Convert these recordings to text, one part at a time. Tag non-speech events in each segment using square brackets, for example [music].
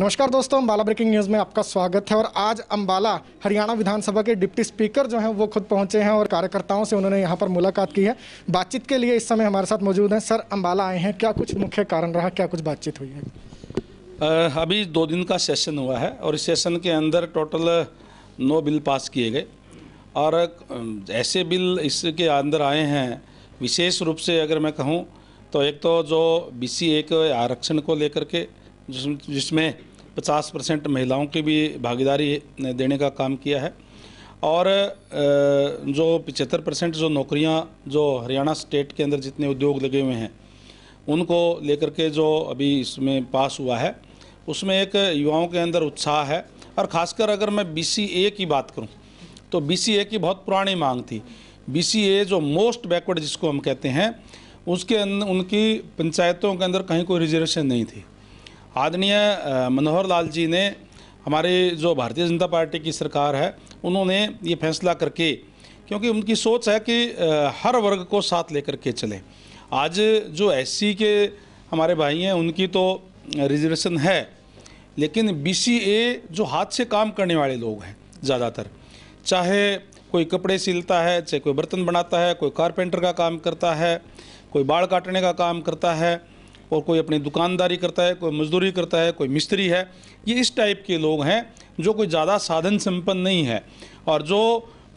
नमस्कार दोस्तों Ambala breaking news में आपका स्वागत है और आज अम्बाला हरियाणा विधानसभा के डिप्टी स्पीकर जो हैं वो खुद पहुंचे हैं और कार्यकर्ताओं से उन्होंने यहां पर मुलाकात की है बातचीत के लिए इस समय हमारे साथ मौजूद हैं सर अम्बाला आए हैं क्या कुछ मुख्य कारण रहा क्या कुछ बातचीत हुई है अभी दो दिन का सेशन हुआ है और इस सेशन के अंदर टोटल नौ बिल पास किए गए और ऐसे बिल इसके अंदर आए हैं विशेष रूप से अगर मैं कहूँ तो एक तो जो बी सी आरक्षण को लेकर के जिसमें 50 परसेंट महिलाओं की भी भागीदारी देने का काम किया है और जो 75 परसेंट जो नौकरियां जो हरियाणा स्टेट के अंदर जितने उद्योग लगे हुए हैं उनको लेकर के जो अभी इसमें पास हुआ है उसमें एक युवाओं के अंदर उत्साह है और ख़ासकर अगर मैं बी की बात करूँ तो बी की बहुत पुरानी मांग थी बी जो मोस्ट बैकवर्ड जिसको हम कहते हैं उसके अंदर उनकी पंचायतों के अंदर कहीं कोई रिजर्वेशन नहीं थी आदरणीय मनोहर लाल जी ने हमारे जो भारतीय जनता पार्टी की सरकार है उन्होंने ये फैसला करके क्योंकि उनकी सोच है कि हर वर्ग को साथ लेकर के चलें आज जो एस के हमारे भाई हैं उनकी तो रिजर्वेशन है लेकिन बी जो हाथ से काम करने वाले लोग हैं ज़्यादातर चाहे कोई कपड़े सिलता है चाहे कोई बर्तन बनाता है कोई कारपेंटर का काम करता है कोई बाढ़ काटने का काम करता है और कोई अपनी दुकानदारी करता है कोई मजदूरी करता है कोई मिस्त्री है ये इस टाइप के लोग हैं जो कोई ज़्यादा साधन संपन्न नहीं है और जो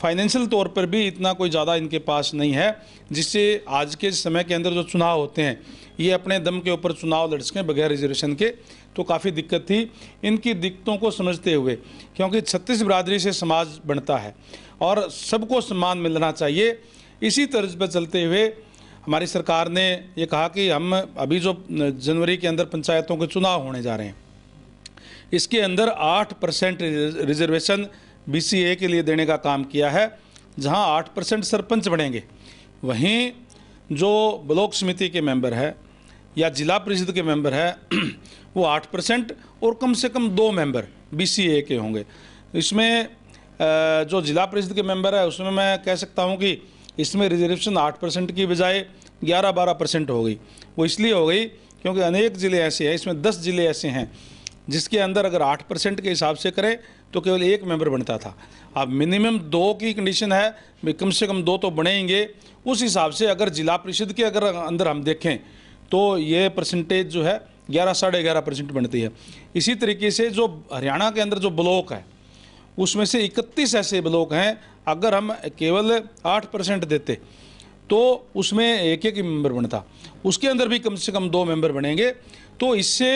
फाइनेंशियल तौर पर भी इतना कोई ज़्यादा इनके पास नहीं है जिससे आज के समय के अंदर जो चुनाव होते हैं ये अपने दम के ऊपर चुनाव लड़ सकें बगैर रिजर्वेशन के तो काफ़ी दिक्कत थी इनकी दिक्कतों को समझते हुए क्योंकि छत्तीस बरदरी से समाज बनता है और सबको सम्मान मिलना चाहिए इसी तर्ज पर चलते हुए हमारी सरकार ने ये कहा कि हम अभी जो जनवरी के अंदर पंचायतों के चुनाव होने जा रहे हैं इसके अंदर आठ परसेंट रिजर्वेशन बी के लिए देने का काम किया है जहां आठ परसेंट सरपंच बढ़ेंगे वहीं जो ब्लॉक समिति के मेंबर है या जिला परिषद के मेंबर है [clears throat] वो आठ परसेंट और कम से कम दो मेंबर बी के होंगे इसमें जो जिला परिषद के मेंबर है उसमें मैं कह सकता हूँ कि इसमें रिजर्वेशन आठ परसेंट की बजाय ग्यारह बारह परसेंट हो गई वो इसलिए हो गई क्योंकि अनेक ज़िले ऐसे हैं इसमें दस ज़िले ऐसे हैं जिसके अंदर अगर आठ परसेंट के हिसाब से करें तो केवल एक मेंबर बनता था अब मिनिमम दो की कंडीशन है भी कम से कम दो तो बनेंगे उस हिसाब से अगर जिला परिषद के अगर अंदर हम देखें तो ये परसेंटेज जो है ग्यारह साढ़े ग्यारह परसेंट बनती है इसी तरीके से जो हरियाणा के अंदर जो ब्लॉक है उसमें से 31 ऐसे ब्लॉक हैं अगर हम केवल 8 परसेंट देते तो उसमें एक एक मेंबर बनता उसके अंदर भी कम से कम दो मेंबर बनेंगे तो इससे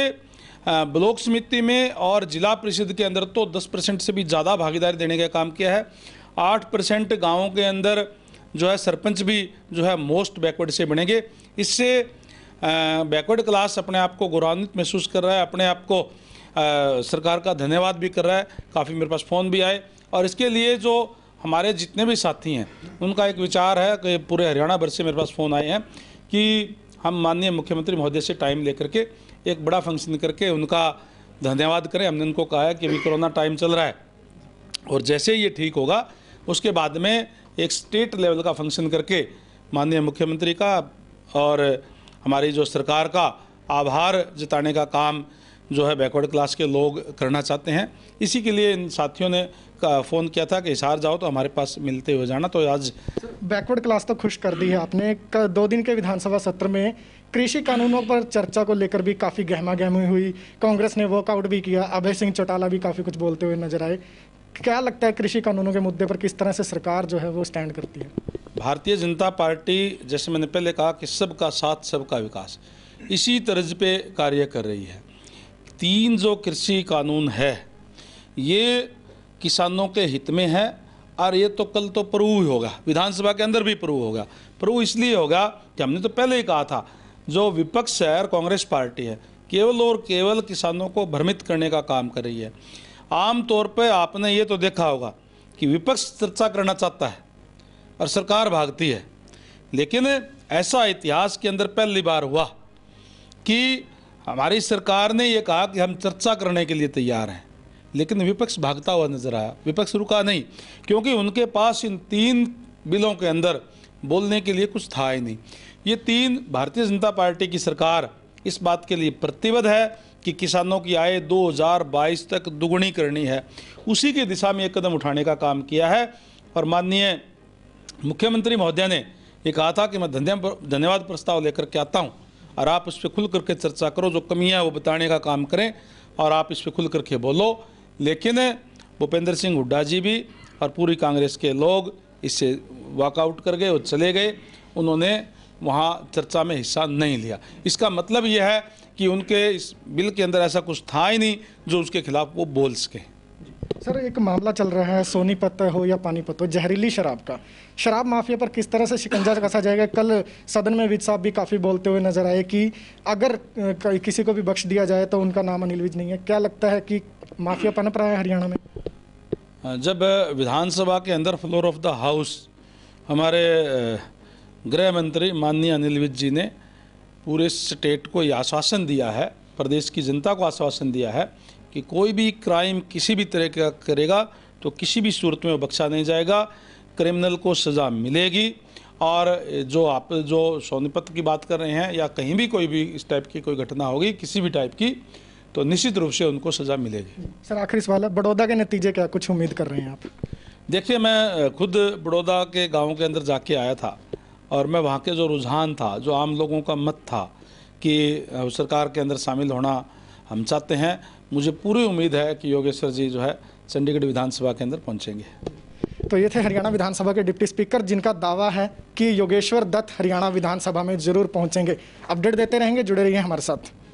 ब्लॉक समिति में और जिला परिषद के अंदर तो 10 परसेंट से भी ज़्यादा भागीदारी देने का काम किया है 8 परसेंट गाँवों के अंदर जो है सरपंच भी जो है मोस्ट बैकवर्ड से बनेंगे इससे बैकवर्ड क्लास अपने आप को गौरवान्वित महसूस कर रहा है अपने आप को सरकार का धन्यवाद भी कर रहा है काफ़ी मेरे पास फ़ोन भी आए और इसके लिए जो हमारे जितने भी साथी हैं उनका एक विचार है कि पूरे हरियाणा भर से मेरे पास फ़ोन आए हैं कि हम माननीय मुख्यमंत्री महोदय से टाइम लेकर के एक बड़ा फंक्शन करके उनका धन्यवाद करें हमने उनको कहा है कि अभी कोरोना टाइम चल रहा है और जैसे ये ठीक होगा उसके बाद में एक स्टेट लेवल का फंक्शन करके माननीय मुख्यमंत्री का और हमारी जो सरकार का आभार जताने का काम जो है बैकवर्ड क्लास के लोग करना चाहते हैं इसी के लिए इन साथियों ने फ़ोन किया था कि हिसार जाओ तो हमारे पास मिलते हुए जाना तो आज बैकवर्ड क्लास तो खुश कर दी है आपने दो दिन के विधानसभा सत्र में कृषि कानूनों पर चर्चा को लेकर भी काफ़ी गहमा गहमी हुई कांग्रेस ने वॉकआउट भी किया अभय सिंह चौटाला भी काफ़ी कुछ बोलते हुए नजर आए क्या लगता है कृषि कानूनों के मुद्दे पर किस तरह से सरकार जो है वो स्टैंड करती है भारतीय जनता पार्टी जैसे मैंने पहले कहा कि सबका साथ सबका विकास इसी तर्ज पे कार्य कर रही है तीन जो कृषि कानून है ये किसानों के हित में है और ये तो कल तो प्रूव होगा विधानसभा के अंदर भी प्रूव होगा प्रूव इसलिए होगा कि हमने तो पहले ही कहा था जो विपक्ष है और कांग्रेस पार्टी है केवल और केवल किसानों को भ्रमित करने का काम कर रही है आम तौर पे आपने ये तो देखा होगा कि विपक्ष चर्चा करना चाहता है और सरकार भागती है लेकिन ऐसा इतिहास के अंदर पहली बार हुआ कि हमारी सरकार ने ये कहा कि हम चर्चा करने के लिए तैयार हैं लेकिन विपक्ष भागता हुआ नजर आया विपक्ष रुका नहीं क्योंकि उनके पास इन तीन बिलों के अंदर बोलने के लिए कुछ था ही नहीं ये तीन भारतीय जनता पार्टी की सरकार इस बात के लिए प्रतिबद्ध है कि किसानों की आय 2022 तक दुगुनी करनी है उसी की दिशा में एक कदम उठाने का काम किया है और माननीय मुख्यमंत्री महोदय ने ये कहा था कि मैं धन्यवाद प्रस्ताव लेकर के आता हूँ और आप उस पर खुल करके चर्चा करो जो कमियाँ वो बताने का काम करें और आप इस पर खुल करके बोलो लेकिन भूपेंद्र सिंह हुड्डा जी भी और पूरी कांग्रेस के लोग इससे वॉकआउट कर गए और चले गए उन्होंने वहाँ चर्चा में हिस्सा नहीं लिया इसका मतलब यह है कि उनके इस बिल के अंदर ऐसा कुछ था ही नहीं जो उसके खिलाफ वो बोल सकें सर एक मामला चल रहा है सोनीपत हो या पानीपत हो जहरीली शराब का शराब माफिया पर किस तरह से शिकंजा कसा जाएगा कल सदन में विज साहब भी काफ़ी बोलते हुए नजर आए कि अगर किसी को भी बख्श दिया जाए तो उनका नाम अनिल विज नहीं है क्या लगता है कि माफिया पनप रहा है हरियाणा में जब विधानसभा के अंदर फ्लोर ऑफ द हाउस हमारे गृह मंत्री माननीय अनिल विज जी ने पूरे स्टेट को ये आश्वासन दिया है प्रदेश की जनता को आश्वासन दिया है कि कोई भी क्राइम किसी भी तरह का करेगा तो किसी भी सूरत में बख्शा नहीं जाएगा क्रिमिनल को सज़ा मिलेगी और जो आप जो सोनीपत की बात कर रहे हैं या कहीं भी कोई भी इस टाइप की कोई घटना होगी किसी भी टाइप की तो निश्चित रूप से उनको सज़ा मिलेगी सर आखिरी सवाल है बड़ौदा के नतीजे क्या कुछ उम्मीद कर रहे हैं आप देखिए मैं खुद बड़ौदा के गाँव के अंदर जाके आया था और मैं वहाँ के जो रुझान था जो आम लोगों का मत था कि सरकार के अंदर शामिल होना हम चाहते हैं मुझे पूरी उम्मीद है कि योगेश्वर जी जो है चंडीगढ़ विधानसभा के अंदर पहुंचेंगे तो ये थे हरियाणा विधानसभा के डिप्टी स्पीकर जिनका दावा है कि योगेश्वर दत्त हरियाणा विधानसभा में जरूर पहुंचेंगे अपडेट देते रहेंगे जुड़े रहिए हमारे साथ